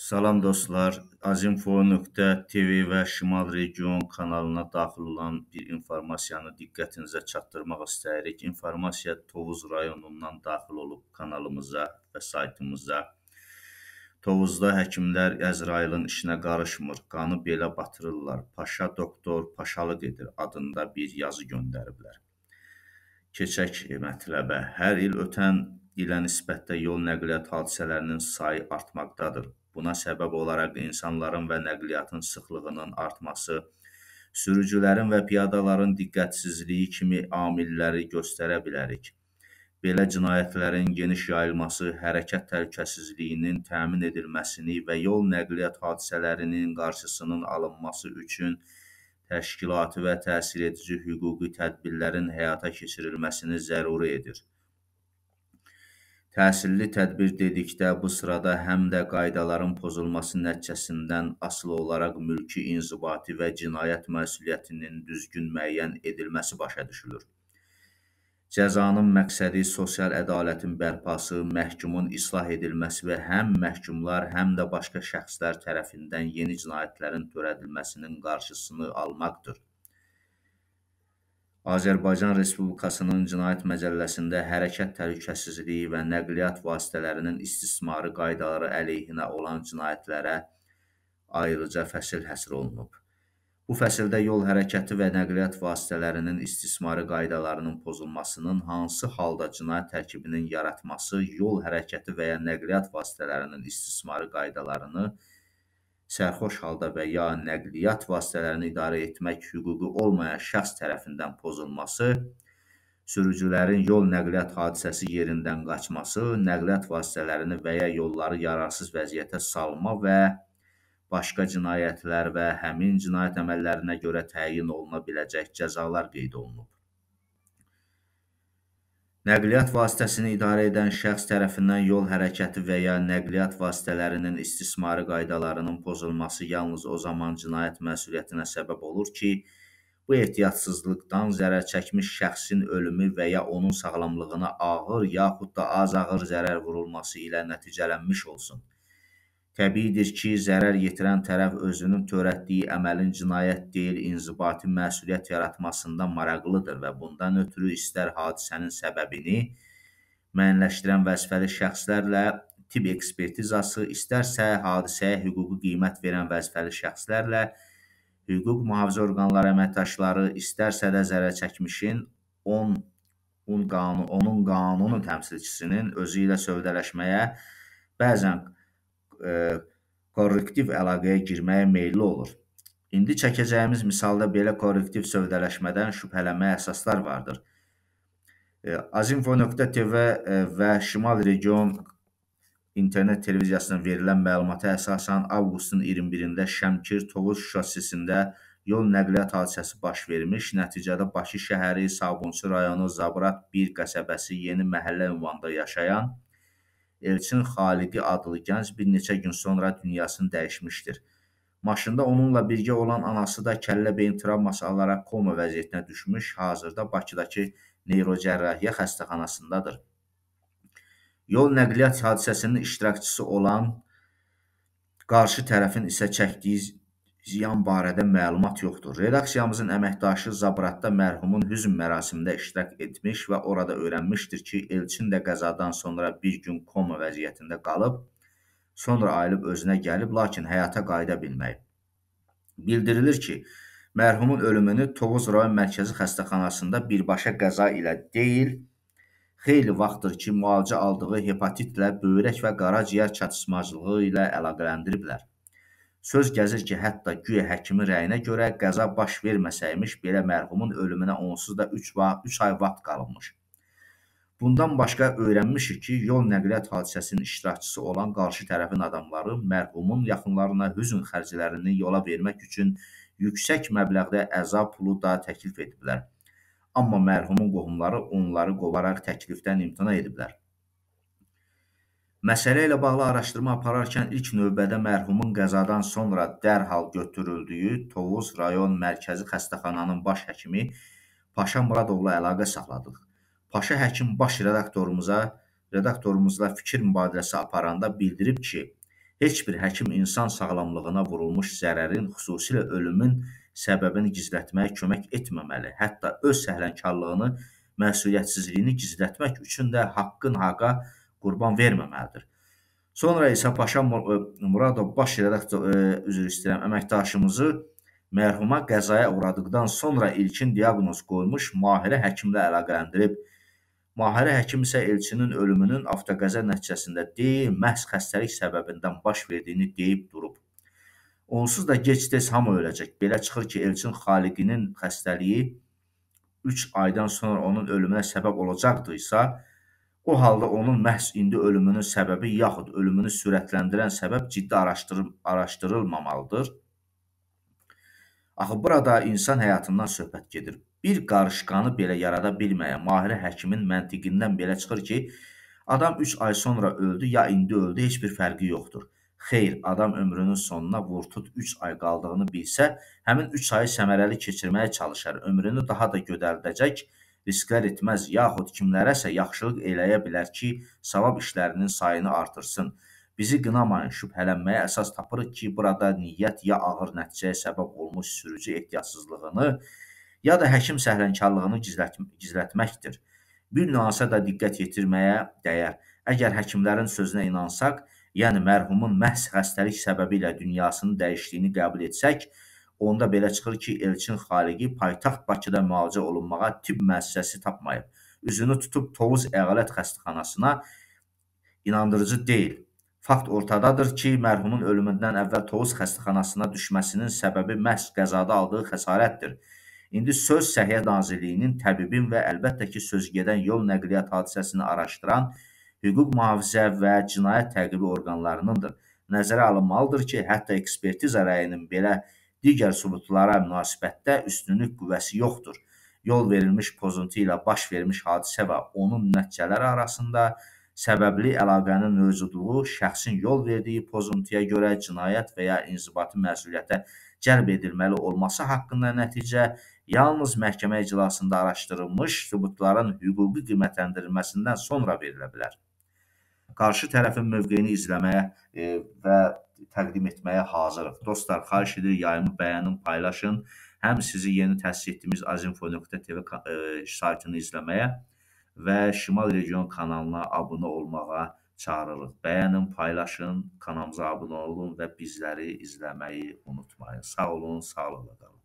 Salam dostlar, azimfo.tv və Şimal Region kanalına daxil olan bir informasiyanı diqqətinizə çatdırmaq istəyirik. İnformasiya Tovuz rayonundan daxil olub kanalımıza və saytımıza. Tovuzda həkimlər Əzrailin işinə qarışmır, qanı belə batırırlar. Paşa doktor Paşalı gedir adında bir yazı göndəriblər. Keçək mətləbə. Hər il ötən ilə nisbətdə yol nəqliyyat hadisələrinin sayı artmaqdadır. Buna səbəb olaraq insanların və nəqliyyatın sıxlığının artması, sürücülərin və piyadaların diqqətsizliyi kimi amilləri göstərə bilərik. Belə cinayətlərin geniş yayılması hərəkət təhlükəsizliyinin təmin edilməsini və yol nəqliyyat hadisələrinin qarşısının alınması üçün təşkilati və təsir edici hüquqi tədbirlərin həyata keçirilməsini zəruri edir. Təsirli tədbir dedikdə bu sırada həm də qaydaların pozulması nəticəsindən asılı olaraq mülki inzibati və cinayət məsuliyyətinin düzgün müəyyən edilməsi başa düşülür. Cəzanın məqsədi sosial ədalətin bərpası, məhkumun islah edilməsi və həm məhkumlar, həm də başqa şəxslər tərəfindən yeni cinayətlərin törədilməsinin qarşısını almaqdır. Azərbaycan Respublikasının Cinayət Məcəlləsində hərəkət təhlükəsizliyi və nəqliyyat vasitələrinin istismarı qaydaları əleyhinə olan cinayətlərə ayrıca fəsil həsr olunub. Bu fəsildə yol hərəkəti və nəqliyyat vasitələrinin istismarı qaydalarının pozulmasının hansı halda cinayət tərkibinin yaratması, yol hərəkəti və ya nəqliyyat vasitələrinin istismarı qaydalarını pozulmasıdır sərxoş halda və ya nəqliyyat vasitələrini idarə etmək hüququ olmayan şəxs tərəfindən pozulması, sürücülərin yol nəqliyyat hadisəsi yerindən qaçması, nəqliyyat vasitələrini və ya yolları yararsız vəziyyətə salma və başqa cinayətlər və həmin cinayət əməllərinə görə təyin oluna biləcək cəzalar qeyd olunub. Nəqliyyat vasitəsini idarə edən şəxs tərəfindən yol hərəkəti və ya nəqliyyat vasitələrinin istismarı qaydalarının pozulması yalnız o zaman cinayət məsuliyyətinə səbəb olur ki, bu ehtiyatsızlıqdan zərər çəkmiş şəxsin ölümü və ya onun sağlamlığına ağır yaxud da az ağır zərər vurulması ilə nəticələnmiş olsun. Təbiidir ki, zərər yetirən tərəf özünün törətdiyi əməlin cinayət deyil, inzibati məsuliyyət yaratmasında maraqlıdır və bundan ötürü istər hadisənin səbəbini müəyyənləşdirən vəzifəli şəxslərlə tibb ekspertizası, istərsə hadisəyə hüquqi qiymət verən vəzifəli şəxslərlə hüquq mühafizə orqanları əməkdaşları, istərsə də zərər çəkmişin 10 un qanunu, onun qanunu təmsilçisinin özü ilə sövdələşməyə bəzən e, korrektiv əlaqəyə girməyə meylli olur. İndi çəkəcəyimiz misalda belə korrektiv sövdələşmədən şübhələnmə əsaslar vardır. E, Azinfo.tv e, və Şimal Region internet televiziyasından verilən məlumata əsasən avqustun 21-də Şəmkir Tovuz şosesində yol nəqliyyat hadisəsi baş vermiş. Nəticədə Bakı şəhəri Sabunçu rayonu Zabrat 1 qəsəbəsi Yeni məhəllə ünvanında yaşayan Elçin Xaliqi adlı gənc bir neçə gün sonra dünyasını dəyişmişdir. Maşında onunla birgə olan anası da kəllə beyin travması alaraq koma vəziyyətinə düşmüş, hazırda Bakıdakı neyrocərrahiyyə xəstəxanasındadır. Yol nəqliyyat hadisəsinin iştirakçısı olan qarşı tərəfin isə çəkdiyi ziyan barədə məlumat yoxdur. Redaksiyamızın əməkdaşı Zabratda mərhumun hüzn mərasimində iştirak etmiş və orada öyrənmişdir ki, Elçin də qəzadan sonra bir gün koma vəziyyətində qalıb, sonra ayılıb özünə gəlib, lakin həyata qayıda bilməyib. Bildirilir ki, mərhumun ölümünü Tovuz rayon mərkəzi xəstəxanasında birbaşa qəza ilə deyil, xeyli vaxtdır ki, müalicə aldığı hepatitlə, böyrək və qaraciyər çatışmacılığı ilə əlaqələndiriblər. Söz gəzir ki, hətta güya həkimin rəyinə görə qəza baş verməsəymiş, belə mərhumun ölümünə onsuz da 3 va 3 ay vaxt qalınmış. Bundan başqa öyrənmişik ki, yol nəqliyyat hadisəsinin iştirakçısı olan qarşı tərəfin adamları mərhumun yaxınlarına hüzn xərclərini yola vermək üçün yüksək məbləğdə əza pulu da təklif ediblər. Amma mərhumun qohumları onları qovaraq təklifdən imtina ediblər. Məsələ ilə bağlı araşdırma apararkən ilk növbədə mərhumun qəzadan sonra dərhal götürüldüyü Tovuz rayon Mərkəzi Xəstəxananın baş həkimi Paşa Muradovla əlaqə saxladıq. Paşa həkim baş redaktorumuza, redaktorumuzla fikir mübadiləsi aparanda bildirib ki, heç bir həkim insan sağlamlığına vurulmuş zərərin, xüsusilə ölümün səbəbini gizlətməyə kömək etməməli, hətta öz səhlənkarlığını, məsuliyyətsizliyini gizlətmək üçün də haqqın haqa qurban verməməlidir. Sonra isə Paşa e, Muradov baş redaktor üzr istəyirəm əməkdaşımızı mərhuma qəzaya uğradıqdan sonra ilkin diaqnoz qoymuş, Mahirə həkimlə əlaqələndirib. Mahirə həkim isə elçinin ölümünün avtoqəza nəticəsində deyil, məhz xəstəlik səbəbindən baş verdiyini deyib durub. Onsuz da gec-tez hamı öləcək. Belə çıxır ki, elçin xaliqinin xəstəliyi 3 aydan sonra onun ölümünə səbəb olacaqdırsa, O halda onun məhz indi ölümünün səbəbi yaxud ölümünü sürətləndirən səbəb ciddi araşdırıl araşdırılmamalıdır. Axı burada insan həyatından söhbət gedir. Bir qarışqanı belə yarada bilməyən Mahirə həkimin məntiqindən belə çıxır ki, adam 3 ay sonra öldü ya indi öldü, heç bir fərqi yoxdur. Xeyr, adam ömrünün sonuna vurtut 3 ay qaldığını bilsə, həmin 3 ayı səmərəli keçirməyə çalışar, ömrünü daha da gödərdəcək və risklər etməz yaxud kimlərəsə yaxşılıq eləyə bilər ki, savab işlərinin sayını artırsın. Bizi qınamayın, şübhələnməyə əsas tapırıq ki, burada niyyət ya ağır nəticəyə səbəb olmuş sürücü ehtiyatsızlığını, ya da həkim səhlənkarlığını gizlət gizlətməkdir. Bir nüansa da diqqət yetirməyə dəyər. Əgər həkimlərin sözünə inansaq, yəni mərhumun məhz xəstəlik səbəbi ilə dünyasını dəyişdiyini qəbul etsək, Onda belə çıxır ki, Elçin Xaliqi paytaxt Bakıda müalicə olunmağa tibb müəssisəsi tapmayıb. Üzünü tutub Tovuz Əqalət xəstəxanasına inandırıcı deyil. Fakt ortadadır ki, mərhumun ölümündən əvvəl Tovuz xəstəxanasına düşməsinin səbəbi məhz qəzada aldığı xəsarətdir. İndi söz Səhiyyə Nazirliyinin təbibin və əlbəttə ki, sözgedən yol nəqliyyat hadisəsini araşdıran hüquq mühafizə və cinayət təqibi orqanlarınındır. Nəzərə alınmalıdır ki, hətta ekspertiza rəyinin belə digər sübutlara münasibətdə üstünlük qüvvəsi yoxdur. Yol verilmiş pozuntu ilə baş vermiş hadisə və onun nəticələri arasında səbəbli əlaqənin mövcudluğu şəxsin yol verdiyi pozuntuya görə cinayət və ya inzibati məsuliyyətə cəlb edilməli olması haqqında nəticə yalnız məhkəmə iclasında araşdırılmış sübutların hüquqi qiymətləndirilməsindən sonra verilə bilər. Qarşı tərəfin mövqeyini izləməyə e, və təqdim etməyə hazırıq. Dostlar, xahiş edirik yayımı bəyənin, paylaşın. Həm sizi yeni təsis etdiyimiz azinfo.tv e, saytını izləməyə və Şimal Region kanalına abunə olmağa çağırırıq. Bəyənin, paylaşın, kanalımıza abunə olun və bizləri izləməyi unutmayın. Sağ olun, sağlıqla qalın.